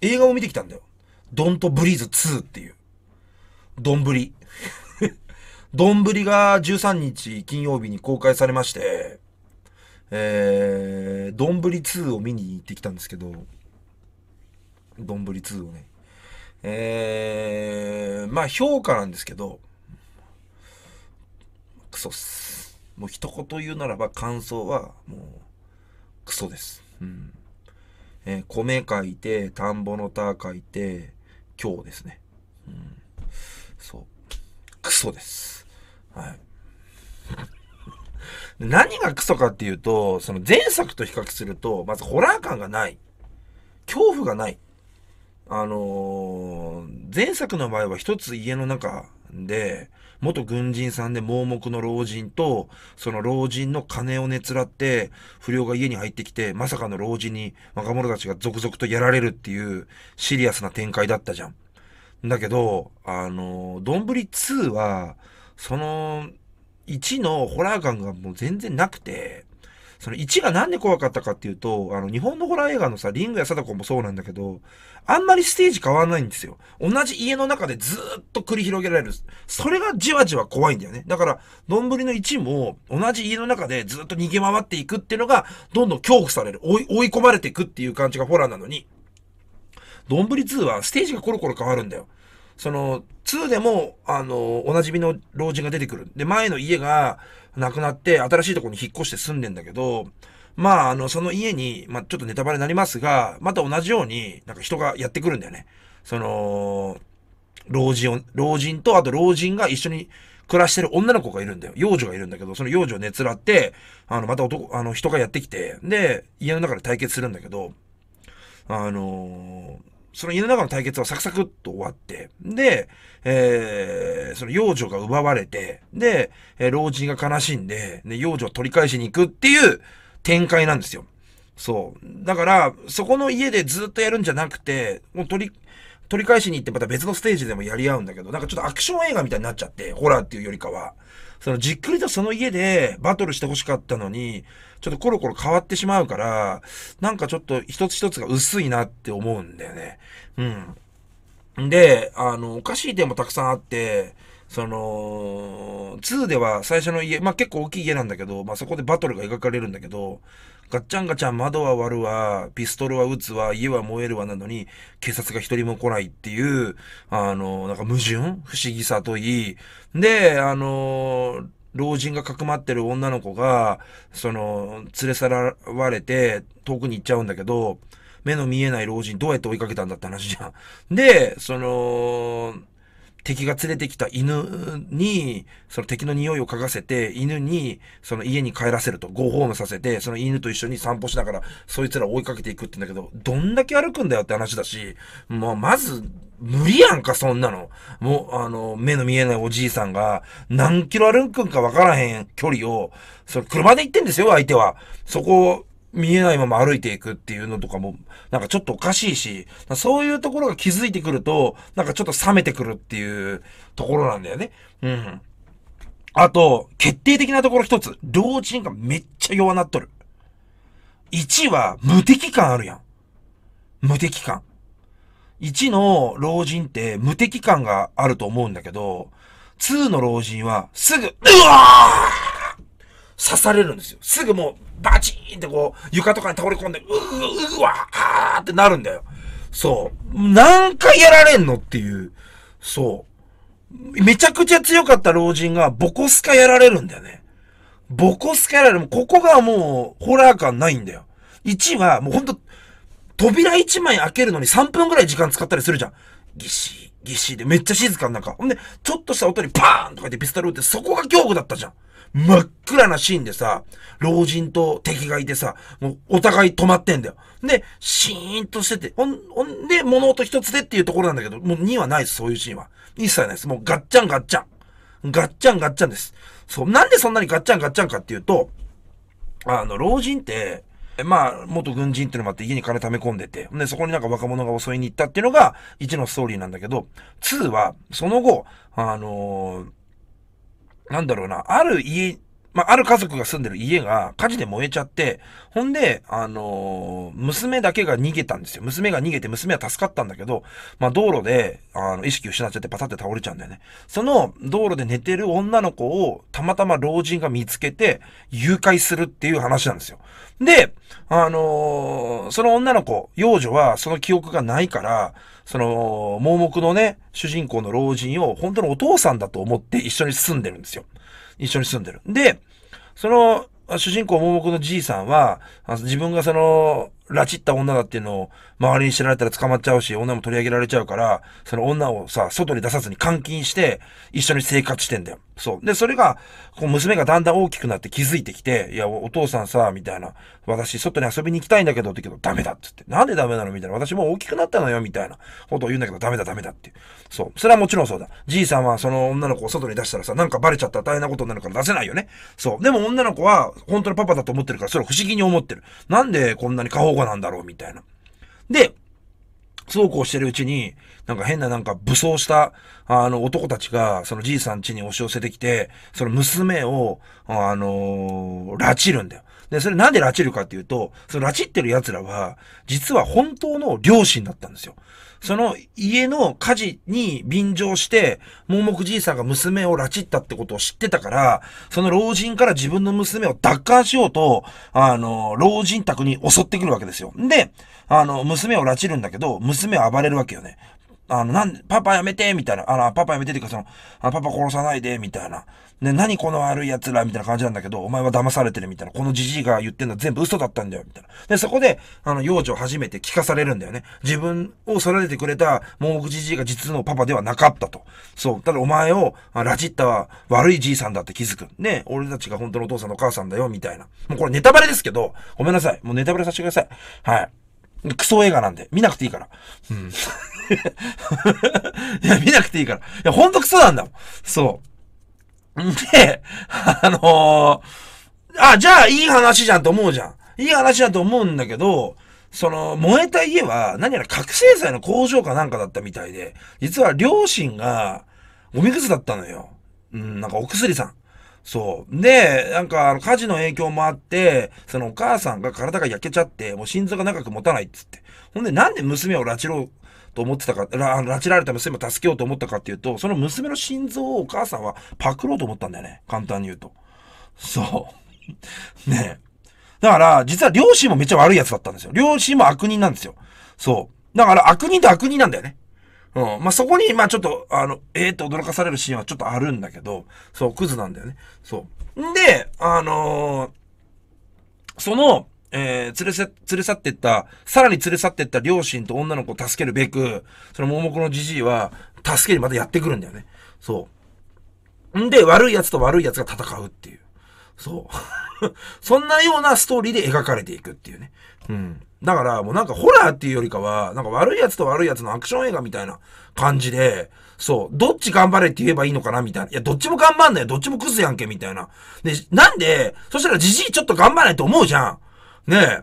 映画を見てきたんだよ。ドントブリーズ2っていう。どんぶり。どんぶりが13日金曜日に公開されまして、えー、ドンブリ2を見に行ってきたんですけど、ドンブリ2をね。えー、まあ評価なんですけど、クソっす。もう一言言うならば感想は、もう、クソです。うん。えー、米書いて、田んぼの田書いて、今日ですね。うん。そう。クソです。はい。何がクソかっていうと、その前作と比較すると、まずホラー感がない。恐怖がない。あのー、前作の場合は一つ家の中で、元軍人さんで盲目の老人と、その老人の金をねつらって、不良が家に入ってきて、まさかの老人に若者たちが続々とやられるっていうシリアスな展開だったじゃん。だけど、あの、どんぶり2は、その、1のホラー感がもう全然なくて、その1がなんで怖かったかっていうと、あの、日本のホラー映画のさ、リングや貞子もそうなんだけど、あんまりステージ変わらないんですよ。同じ家の中でずっと繰り広げられる。それがじわじわ怖いんだよね。だから、どんぶりの1も同じ家の中でずっと逃げ回っていくっていうのが、どんどん恐怖される。追い追い込まれていくっていう感じがホラーなのに。どんぶり2はステージがコロコロ変わるんだよ。その、2でも、あの、おなじみの老人が出てくる。で、前の家がなくなって、新しいところに引っ越して住んでんだけど、まあ、あの、その家に、まあ、ちょっとネタバレになりますが、また同じように、なんか人がやってくるんだよね。その、老人を、老人と、あと老人が一緒に暮らしてる女の子がいるんだよ。幼女がいるんだけど、その幼女をねつらって、あの、また男、あの、人がやってきて、で、家の中で対決するんだけど、あのーその家の中の対決はサクサクっと終わって、で、えー、その幼女が奪われて、で、えー、老人が悲しんで、ね、幼女を取り返しに行くっていう展開なんですよ。そう。だから、そこの家でずっとやるんじゃなくて、もう取り、取り返しに行ってまた別のステージでもやり合うんだけど、なんかちょっとアクション映画みたいになっちゃって、ホラーっていうよりかは。そのじっくりとその家でバトルして欲しかったのに、ちょっとコロコロ変わってしまうから、なんかちょっと一つ一つが薄いなって思うんだよね。うん。で、あの、おかしい点もたくさんあって、その、2では最初の家、まあ結構大きい家なんだけど、まあそこでバトルが描かれるんだけど、ガッチャンガチャン窓は割るわ、ピストルは撃つわ、家は燃えるわなのに、警察が一人も来ないっていう、あの、なんか矛盾不思議さといい。で、あの、老人がかくまってる女の子が、その、連れ去られて、遠くに行っちゃうんだけど、目の見えない老人どうやって追いかけたんだって話じゃん。で、その、敵が連れてきた犬に、その敵の匂いを嗅がせて、犬に、その家に帰らせると、ゴーホームさせて、その犬と一緒に散歩しながら、そいつら追いかけていくってんだけど、どんだけ歩くんだよって話だし、もうまず、無理やんか、そんなの。もう、あの、目の見えないおじいさんが、何キロ歩くんかわからへん距離を、その車で行ってんですよ、相手は。そこ見えないまま歩いていくっていうのとかも、なんかちょっとおかしいし、そういうところが気づいてくると、なんかちょっと冷めてくるっていうところなんだよね。うん。あと、決定的なところ一つ、両親がめっちゃ弱なっとる。1は無敵感あるやん。無敵感。1の老人って無敵感があると思うんだけど、2の老人はすぐ、うわー刺されるんですよ。すぐもう、バチーンってこう、床とかに倒れ込んで、うー、うわ、はーってなるんだよ。そう。何回やられんのっていう。そう。めちゃくちゃ強かった老人が、ボコスカやられるんだよね。ボコスカやられる。ここがもう、ホラー感ないんだよ。1は、もうほんと、扉1枚開けるのに3分ぐらい時間使ったりするじゃん。ぎしーぎっしで、めっちゃ静かの中。ほんで、ちょっとした音にパーンとかってピストル撃って、そこが恐怖だったじゃん。真っ暗なシーンでさ、老人と敵がいてさ、もうお互い止まってんだよ。で、シーンとしてて、ほん、ほんで、物音一つでっていうところなんだけど、もう2はないです、そういうシーンは。一切ないです。もうガッチャンガッチャン。ガッチャンガッチャンです。そう、なんでそんなにガッチャンガッチャンかっていうと、あの、老人って、まあ、元軍人っていうのもあって家に金溜め込んでて、で、そこになんか若者が襲いに行ったっていうのが1のストーリーなんだけど、2は、その後、あのー、なんだろうな、ある家まあ、ある家族が住んでる家が火事で燃えちゃって、ほんで、あのー、娘だけが逃げたんですよ。娘が逃げて、娘は助かったんだけど、まあ、道路で、あの、意識失っちゃってパタって倒れちゃうんだよね。その、道路で寝てる女の子を、たまたま老人が見つけて、誘拐するっていう話なんですよ。で、あのー、その女の子、幼女は、その記憶がないから、その、盲目のね、主人公の老人を、本当のお父さんだと思って一緒に住んでるんですよ。一緒に住んでる。で、その、主人公、桃子のじいさんは、自分がその、拉致った女だっていうのを周りに知られたら捕まっちゃうし、女も取り上げられちゃうから、その女をさ、外に出さずに監禁して、一緒に生活してんだよ。そう。で、それが、こう娘がだんだん大きくなって気づいてきて、いや、お父さんさ、みたいな、私外に遊びに行きたいんだけど、って言うけど、ダメだっつって。なんでダメなのみたいな。私もう大きくなったのよ、みたいなことを言うんだけど、ダメだダメだってそう。それはもちろんそうだ。じいさんはその女の子を外に出したらさ、なんかバレちゃったら大変なことになるから出せないよね。そう。でも女の子は、本当のパパだと思ってるから、それを不思議に思ってる。なんでこんなに過保こなんだろうみたいな。で、そうこうしてるうちに、なんか変ななんか武装した、あの、男たちが、そのじいさん家に押し寄せてきて、その娘を、あのー、拉致るんだよ。で、それなんで拉致るかっていうと、その拉致ってる奴らは、実は本当の両親だったんですよ。その家の火事に便乗して、盲目じいさんが娘を拉致ったってことを知ってたから、その老人から自分の娘を奪還しようと、あの、老人宅に襲ってくるわけですよ。で、あの、娘を拉致るんだけど、娘は暴れるわけよね。あの、なんで、パパやめてみたいな。あの、パパやめてっていうか、その、あパパ殺さないでみたいな。ね、何この悪い奴らみたいな感じなんだけど、お前は騙されてるみたいな。このじじいが言ってんのは全部嘘だったんだよ、みたいな。で、そこで、あの、幼女初めて聞かされるんだよね。自分を育ててくれた盲目じじいが実のパパではなかったと。そう。ただお前を、ラジッタは悪いじいさんだって気づく。ね、俺たちが本当のお父さんのお母さんだよ、みたいな。もうこれネタバレですけど、ごめんなさい。もうネタバレさせてください。はい。クソ映画なんで、見なくていいから。うん。いや、見なくていいから。いや、ほんとクソなんだもん。そう。んで、あのー、あ、じゃあいい話じゃんと思うじゃん。いい話だと思うんだけど、その、燃えた家は、何やら覚醒剤の工場かなんかだったみたいで、実は両親が、おみくずだったのよ。うん、なんかお薬さん。そう。で、なんか、あの、火事の影響もあって、そのお母さんが体が焼けちゃって、もう心臓が長く持たないっつって。ほんで、なんで娘を拉致ろう、と思ってたか、ら拉致られた娘を助けようと思ったかっていうと、その娘の心臓をお母さんはパクろうと思ったんだよね。簡単に言うと。そう。ねえ。だから、実は両親もめっちゃ悪い奴だったんですよ。両親も悪人なんですよ。そう。だから悪人と悪人なんだよね。うん。まあ、そこに、まあ、ちょっと、あの、ええー、って驚かされるシーンはちょっとあるんだけど、そう、クズなんだよね。そう。んで、あのー、その、えー、連れさ、連れ去ってった、さらに連れ去ってった両親と女の子を助けるべく、その桃子のじじいは、助けにまたやってくるんだよね。そう。んで、悪い奴と悪い奴が戦うっていう。そう。そんなようなストーリーで描かれていくっていうね。うん。だからもうなんかホラーっていうよりかは、なんか悪い奴と悪い奴のアクション映画みたいな感じで、そう、どっち頑張れって言えばいいのかなみたいな。いや、どっちも頑張んなよ。どっちもクズやんけ、みたいな。で、なんで、そしたらじじいちょっと頑張ないと思うじゃん。ねえ、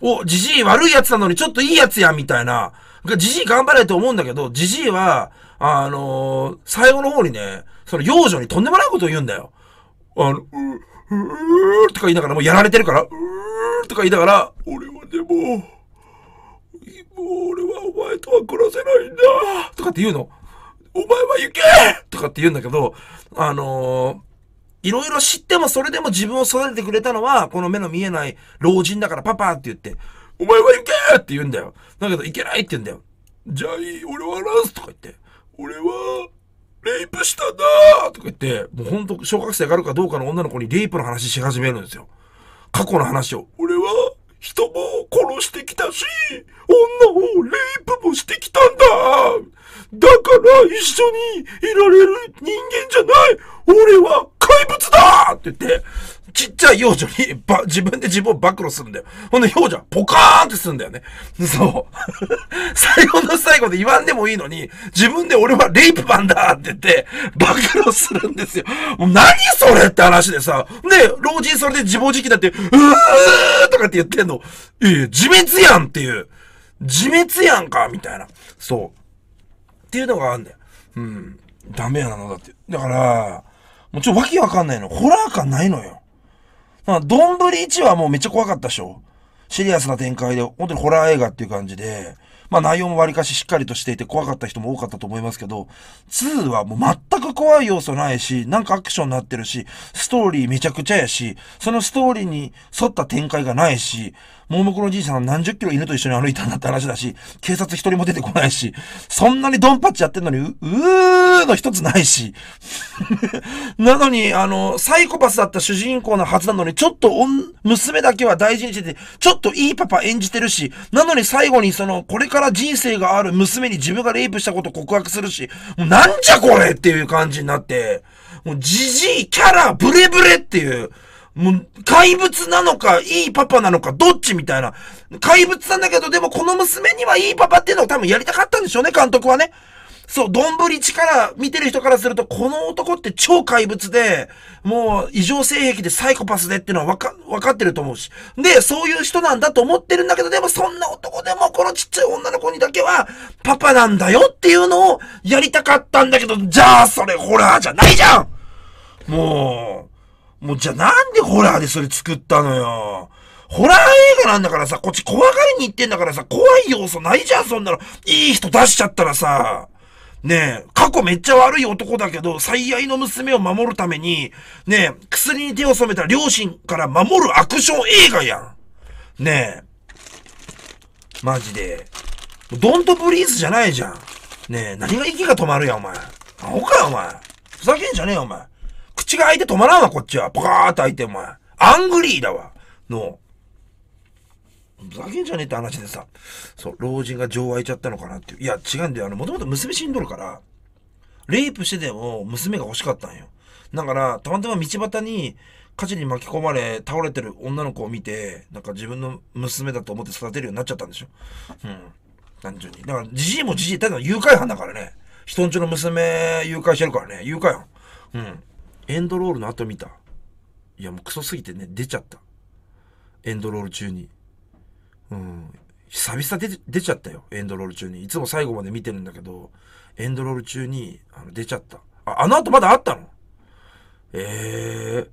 お、じじい悪いやつなのにちょっといいやつや、みたいな。じじい頑張れと思うんだけど、じじいは、あのー、最後の方にね、その幼女にとんでもないことを言うんだよ。あの、う、うーとか言いながら、もうやられてるから、うーとか言いながら、俺はでも、もう俺はお前とは暮らせないんだとかって言うの。お前は行けとかって言うんだけど、あのーいろいろ知ってもそれでも自分を育ててくれたのは、この目の見えない老人だからパパって言って、お前は行けって言うんだよ。だけど行けないって言うんだよ。じゃあいい、俺はランスとか言って、俺は、レイプしたんだとか言って、もうほんと小学生があるかどうかの女の子にレイプの話し始めるんですよ。過去の話を。俺は、人も殺してきたし、女をレイプもしてきたんだだから一緒にいられる人間じゃない俺は怪物だって言って、ちっちゃい幼女にば、自分で自分を暴露するんだよ。ほんで幼女はポカーンってするんだよね。そう。最後の最後で言わんでもいいのに、自分で俺はレイプマンだって言って、暴露するんですよ。もう何それって話でさ。で、老人それで自暴自棄だって、うーとかって言ってんの。ええ、自滅やんっていう。自滅やんかみたいな。そう。っていうのがあるんだよ。うん。ダメやなのだって。だから、もうちょっわけわかんないの。ホラー感ないのよ。まあ、どんぶり1はもうめっちゃ怖かったでしょ。シリアスな展開で、本当にホラー映画っていう感じで、まあ内容もわりかししっかりとしていて怖かった人も多かったと思いますけど、2はもう全く怖い要素ないし、なんかアクションになってるし、ストーリーめちゃくちゃやし、そのストーリーに沿った展開がないし、盲目のじいさん何十キロ犬と一緒に歩いたんだって話だし、警察一人も出てこないし、そんなにドンパッチやってんのに、う、うーの一つないし。なのに、あの、サイコパスだった主人公のはずなのに、ちょっとおん、娘だけは大事にしてて、ちょっといいパパ演じてるし、なのに最後にその、これから人生がある娘に自分がレイプしたこと告白するし、もうなんじゃこれっていう感じになって、もうじじい、キャラ、ブレブレっていう、もう、怪物なのか、いいパパなのか、どっちみたいな。怪物なんだけど、でもこの娘にはいいパパっていうのを多分やりたかったんでしょうね、監督はね。そう、どんぶり力見てる人からすると、この男って超怪物で、もう異常性癖でサイコパスでっていうのはわか、わかってると思うし。で、そういう人なんだと思ってるんだけど、でもそんな男でもこのちっちゃい女の子にだけは、パパなんだよっていうのをやりたかったんだけど、じゃあそれホラーじゃないじゃんもう。もうじゃあなんでホラーでそれ作ったのよ。ホラー映画なんだからさ、こっち怖がりに行ってんだからさ、怖い要素ないじゃん、そんなの。いい人出しちゃったらさ。ねえ、過去めっちゃ悪い男だけど、最愛の娘を守るために、ねえ、薬に手を染めた両親から守るアクション映画やん。ねえ。マジで。ドントブリーズじゃないじゃん。ねえ、何が息が止まるや、お前。あ、おかよ、お前。ふざけんじゃねえよ、お前。口が開いて止まらんわ、こっちは。パカーって開いて、お前。アングリーだわ。の。ふざけんじゃねえって話でさ。そう、老人が情湧いちゃったのかなっていう。いや、違うんだよ。あの、もともと娘死んどるから、レイプしてでも娘が欲しかったんよ。だから、たまたま道端に、火事に巻き込まれ倒れてる女の子を見てなんか自分の娘だと思って育てるようになっちゃったんでしょうん単純にだからじじいもじじいただの誘拐犯だからね人んちの娘誘拐してるからね誘拐犯うんエンドロールの後見た。いや、もうクソすぎてね、出ちゃった。エンドロール中に。うん。久々で出ちゃったよ、エンドロール中に。いつも最後まで見てるんだけど、エンドロール中にあの出ちゃった。あ、あの後まだあったのええ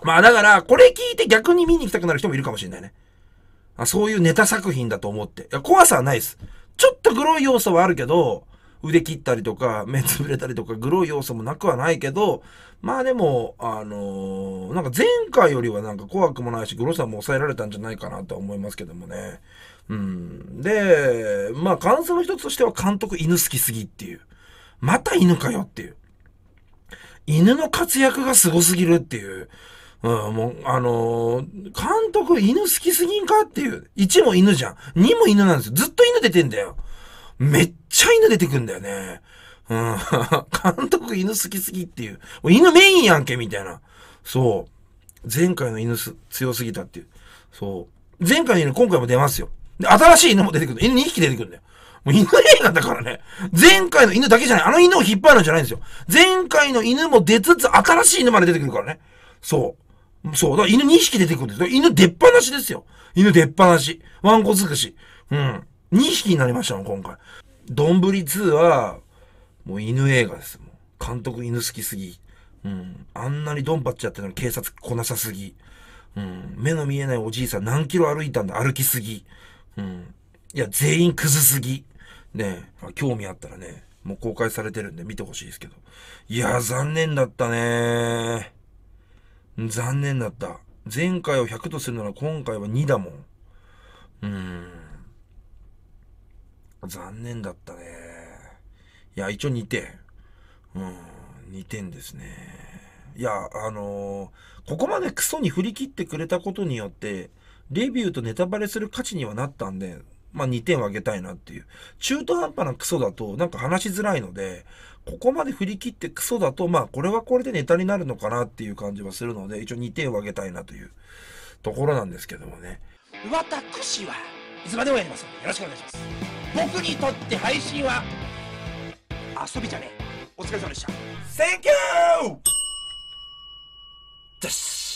ー、まあだから、これ聞いて逆に見に行きたくなる人もいるかもしれないね。あそういうネタ作品だと思って。いや、怖さはないです。ちょっとグロい要素はあるけど、腕切ったりとか、目つぶれたりとか、グロい要素もなくはないけど、まあでも、あのー、なんか前回よりはなんか怖くもないし、グロさも抑えられたんじゃないかなとは思いますけどもね。うん。で、まあ感想の一つとしては監督犬好きすぎっていう。また犬かよっていう。犬の活躍がすごすぎるっていう。うん、もう、あのー、監督犬好きすぎんかっていう。1も犬じゃん。2も犬なんですよ。ずっと犬出てんだよ。めっちゃ犬出てくんだよね。うん。監督犬好きすぎっていう。もう犬メインやんけみたいな。そう。前回の犬強すぎたっていう。そう。前回の犬今回も出ますよ。で、新しい犬も出てくる。犬2匹出てくるんだよ。もう犬映画だからね。前回の犬だけじゃない。あの犬を引っ張るんじゃないんですよ。前回の犬も出つつ、新しい犬まで出てくるからね。そう。そう。だから犬2匹出てくるんですよ。犬出っ放しですよ。犬出っ放し。ワンコ尽くし。うん。2匹になりましたもん、今回。どんぶり2は、もう犬映画です。もう監督犬好きすぎ。うん。あんなにドンパッチやってるのに警察来なさすぎ。うん。目の見えないおじいさん何キロ歩いたんだ歩きすぎ。うん。いや、全員クズすぎ。ね興味あったらね、もう公開されてるんで見てほしいですけど。いや、残念だったね残念だった。前回を100とするなら今回は2だもん。うーん。残念だったね。いや、一応2点。うん、2点ですね。いや、あのー、ここまでクソに振り切ってくれたことによって、レビューとネタバレする価値にはなったんで、まあ、2点をあげたいなっていう。中途半端なクソだと、なんか話しづらいので、ここまで振り切ってクソだと、まあ、これはこれでネタになるのかなっていう感じはするので、一応2点をあげたいなというところなんですけどもね。私は、いつまでもやりますので、よろしくお願いします。僕にとって配信は遊びじゃねえお疲れ様でした Thank you!